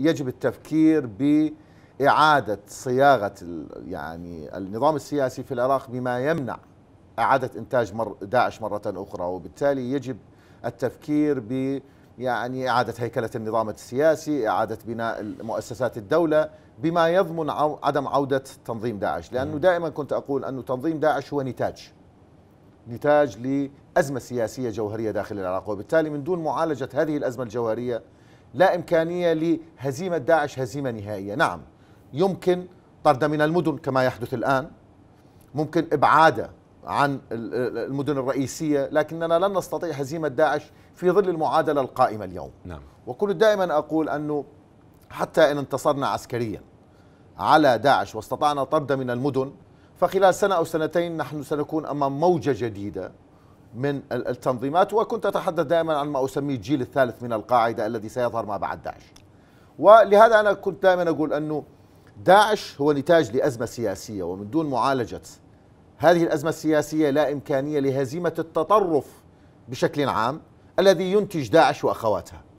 يجب التفكير بإعادة صياغة يعني النظام السياسي في العراق بما يمنع إعادة إنتاج داعش مرة أخرى وبالتالي يجب التفكير ب يعني إعادة هيكلة النظام السياسي إعادة بناء مؤسسات الدولة بما يضمن عدم عودة تنظيم داعش لأنه دائما كنت أقول أن تنظيم داعش هو نتاج نتاج لأزمة سياسية جوهرية داخل العراق وبالتالي من دون معالجة هذه الأزمة الجوهرية لا إمكانية لهزيمة داعش هزيمة نهائية نعم يمكن طرده من المدن كما يحدث الآن ممكن إبعاده عن المدن الرئيسية لكننا لن نستطيع هزيمة داعش في ظل المعادلة القائمة اليوم نعم. وكنت دائما أقول أنه حتى إن انتصرنا عسكريا على داعش واستطعنا طرده من المدن فخلال سنة أو سنتين نحن سنكون أمام موجة جديدة من التنظيمات وكنت أتحدث دائما عن ما أسميه الجيل الثالث من القاعدة الذي سيظهر ما بعد داعش ولهذا أنا كنت دائما أقول أنه داعش هو نتاج لأزمة سياسية ومن دون معالجة هذه الأزمة السياسية لا إمكانية لهزيمة التطرف بشكل عام الذي ينتج داعش وأخواتها